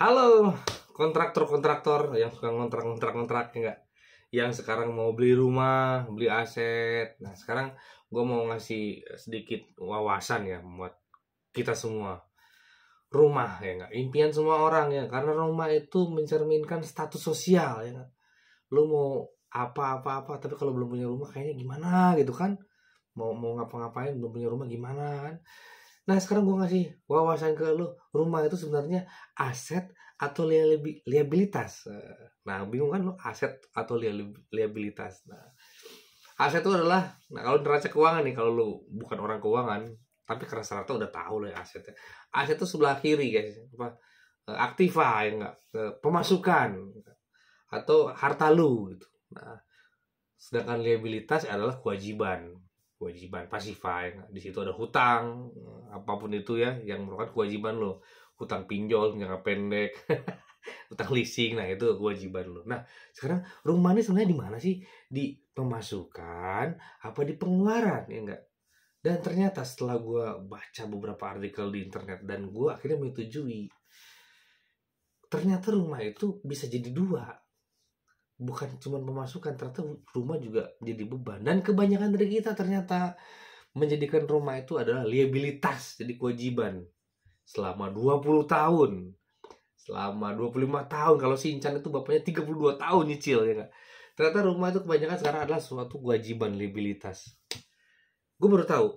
Halo kontraktor-kontraktor yang suka ngontrak-ngontrak-ngontrak enggak? Ya yang sekarang mau beli rumah, beli aset. Nah, sekarang gue mau ngasih sedikit wawasan ya buat kita semua. Rumah ya enggak? Impian semua orang ya, karena rumah itu mencerminkan status sosial ya enggak? Lu mau apa-apa-apa tapi kalau belum punya rumah kayaknya gimana gitu kan? Mau mau ngapa-ngapain belum punya rumah gimana kan? Nah sekarang gue ngasih wawasan ke lo rumah itu sebenarnya aset atau liabilitas. Nah bingung kan lo aset atau liabilitas. Nah aset itu adalah nah kalau neraca keuangan nih kalau lo bukan orang keuangan tapi kerasa rata udah tahu lo ya asetnya. Aset itu sebelah kiri guys apa eh, aktiva ya enggak eh, pemasukan atau harta lu gitu. Nah sedangkan liabilitas adalah kewajiban kewajiban fine. di situ ada hutang eh, apapun itu ya yang merupakan kewajiban lo hutang pinjol jangka pendek hutang leasing nah itu kewajiban lo nah sekarang rumah ini sebenarnya di mana sih di pemasukan apa di pengeluaran ya enggak dan ternyata setelah gue baca beberapa artikel di internet dan gue akhirnya menyetujui ternyata rumah itu bisa jadi dua bukan cuma pemasukan ternyata rumah juga jadi beban dan kebanyakan dari kita ternyata menjadikan rumah itu adalah liabilitas jadi kewajiban selama 20 tahun selama 25 tahun kalau si Incan itu bapaknya 32 tahun nyicil ya ternyata rumah itu kebanyakan sekarang adalah suatu kewajiban liabilitas gue baru tahu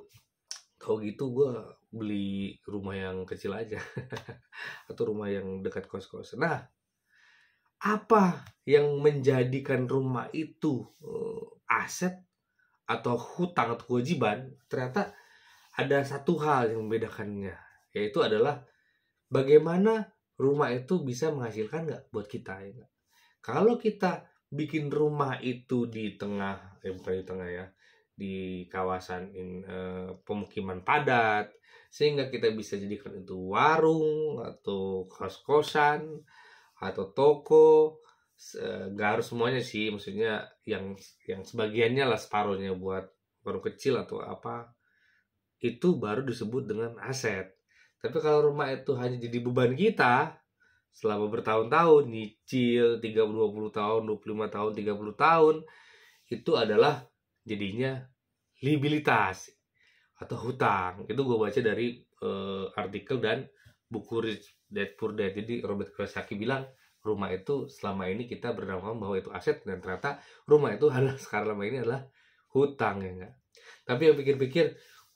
tahu gitu gue beli rumah yang kecil aja atau rumah yang dekat kos-kos nah apa yang menjadikan rumah itu eh, aset atau hutang atau kewajiban ternyata ada satu hal yang membedakannya yaitu adalah bagaimana rumah itu bisa menghasilkan nggak buat kita ya kalau kita bikin rumah itu di tengah eh bukan di tengah ya di kawasan in, eh, pemukiman padat sehingga kita bisa jadikan itu warung atau kos-kosan atau toko nggak harus semuanya sih maksudnya yang yang sebagiannya lah separuhnya buat baru kecil atau apa itu baru disebut dengan aset tapi kalau rumah itu hanya jadi beban kita selama bertahun-tahun nyicil 30 20 tahun 25 tahun 30 tahun itu adalah jadinya liabilitas atau hutang itu gue baca dari e, artikel dan buku Rich Dead Poor Dead. Jadi Robert Kiyosaki bilang rumah itu selama ini kita berdakwah bahwa itu aset dan ternyata rumah itu adalah sekarang lama ini adalah hutang ya enggak. Tapi yang pikir-pikir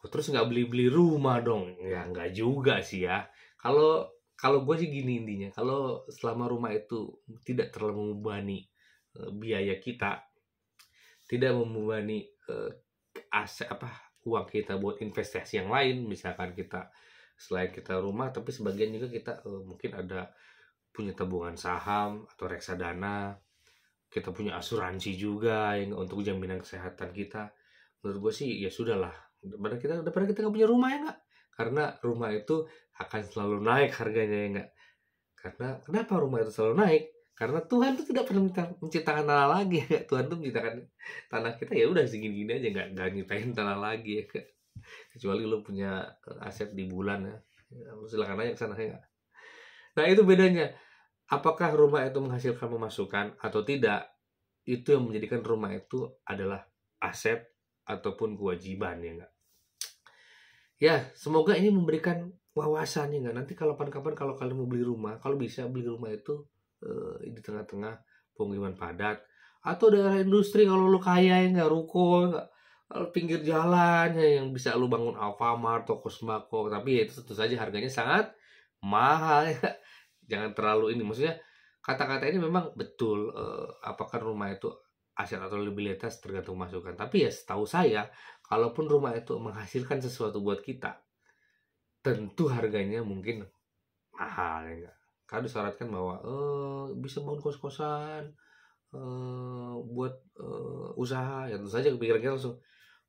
oh, terus nggak beli-beli rumah dong ya nggak juga sih ya. Kalau kalau gue sih gini intinya kalau selama rumah itu tidak terlalu membebani eh, biaya kita tidak membebani e, eh, aset apa uang kita buat investasi yang lain misalkan kita selain kita rumah tapi sebagian juga kita uh, mungkin ada punya tabungan saham atau reksadana kita punya asuransi juga yang untuk jaminan kesehatan kita menurut gue sih ya sudahlah daripada kita daripada kita nggak punya rumah ya nggak karena rumah itu akan selalu naik harganya ya nggak karena kenapa rumah itu selalu naik karena Tuhan tuh tidak pernah minta, menciptakan tanah lagi ya Tuhan tuh menciptakan tanah kita ya udah segini gini aja nggak nggak nyiptain tanah lagi ya gak? kecuali lo punya aset di bulan ya, ya silakan aja ke sana saya nggak nah itu bedanya apakah rumah itu menghasilkan pemasukan atau tidak itu yang menjadikan rumah itu adalah aset ataupun kewajiban ya enggak ya semoga ini memberikan wawasan ya enggak nanti kalau kapan-kapan kalau kalian mau beli rumah kalau bisa beli rumah itu eh, di tengah-tengah pemukiman padat atau daerah industri kalau lo kaya ya enggak ruko enggak ya kalau pinggir jalan ya, yang bisa lu bangun Alfamart, toko sembako, tapi ya itu tentu saja harganya sangat mahal ya. Jangan terlalu ini maksudnya kata-kata ini memang betul eh, apakah rumah itu aset atau liabilitas tergantung masukan. Tapi ya setahu saya, kalaupun rumah itu menghasilkan sesuatu buat kita, tentu harganya mungkin mahal ya enggak. Kan disyaratkan bahwa eh, bisa bangun kos-kosan, eh, buat eh, usaha ya tentu saja kepikiran kita langsung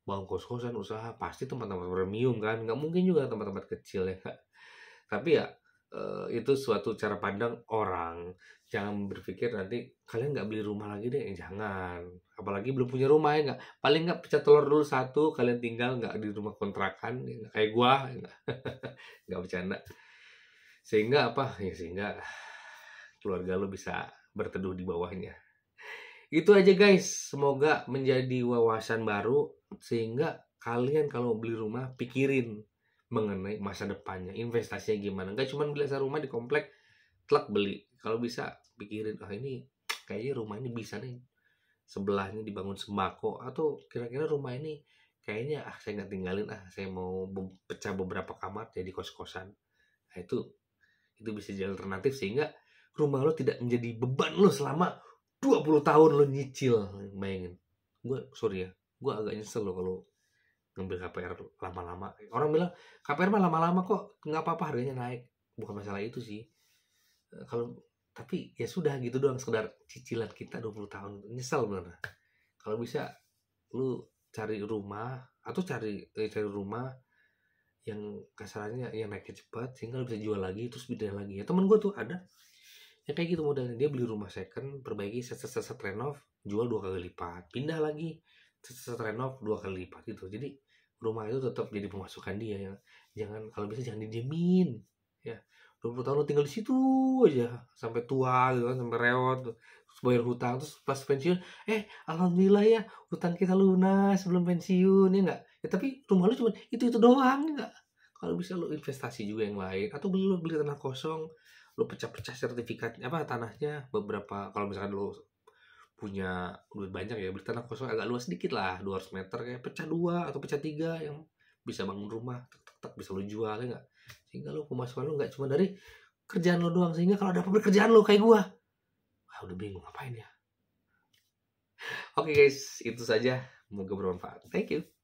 mau kos-kosan usaha pasti tempat-tempat premium kan nggak mungkin juga tempat-tempat kecil ya kak tapi ya eh, itu suatu cara pandang orang jangan berpikir nanti kalian nggak beli rumah lagi deh eh, jangan apalagi belum punya rumah ya nggak paling nggak pecah telur dulu satu kalian tinggal nggak di rumah kontrakan ya, kayak gua ya nggak bercanda sehingga apa ya sehingga keluarga lo bisa berteduh di bawahnya itu aja guys semoga menjadi wawasan baru sehingga kalian kalau beli rumah pikirin mengenai masa depannya investasinya gimana nggak cuma beli asal rumah di komplek telak beli kalau bisa pikirin ah oh, ini kayaknya rumah ini bisa nih sebelahnya dibangun sembako atau kira-kira rumah ini kayaknya ah saya nggak tinggalin ah saya mau pecah beberapa kamar jadi kos-kosan nah, itu itu bisa jadi alternatif sehingga rumah lo tidak menjadi beban lo selama 20 tahun lo nyicil bayangin gue sorry ya gue agak nyesel loh kalau ngambil KPR lama-lama orang bilang KPR mah lama-lama kok nggak apa-apa harganya naik bukan masalah itu sih eh, kalau tapi ya sudah gitu doang sekedar cicilan kita 20 tahun nyesel bener kalau bisa lu cari rumah atau cari eh, cari rumah yang kasarannya yang naiknya cepat sehingga bisa jual lagi terus pindah lagi ya temen gue tuh ada yang kayak gitu modalnya dia beli rumah second perbaiki set set set renov jual dua kali lipat pindah lagi setrenov dua kali lipat gitu jadi rumah itu tetap jadi pemasukan dia yang jangan kalau bisa jangan dijamin ya 20 tahun lo tinggal di situ aja sampai tua gitu kan sampai rewot terus bayar hutang terus pas pensiun eh alhamdulillah ya hutang kita lunas sebelum pensiun ya enggak ya tapi rumah lu cuma itu itu doang ya enggak kalau bisa lo investasi juga yang lain atau beli lo beli tanah kosong lo pecah-pecah sertifikat apa tanahnya beberapa kalau misalkan lo punya duit banyak ya beli tanah kosong agak luas sedikit lah 200 meter kayak pecah dua atau pecah tiga yang bisa bangun rumah tek tek, bisa lo jual ya nggak sehingga lo pemasukan lo nggak cuma dari kerjaan lo doang sehingga kalau ada pekerjaan lo kayak gua wah udah bingung ngapain ya oke okay guys itu saja semoga bermanfaat thank you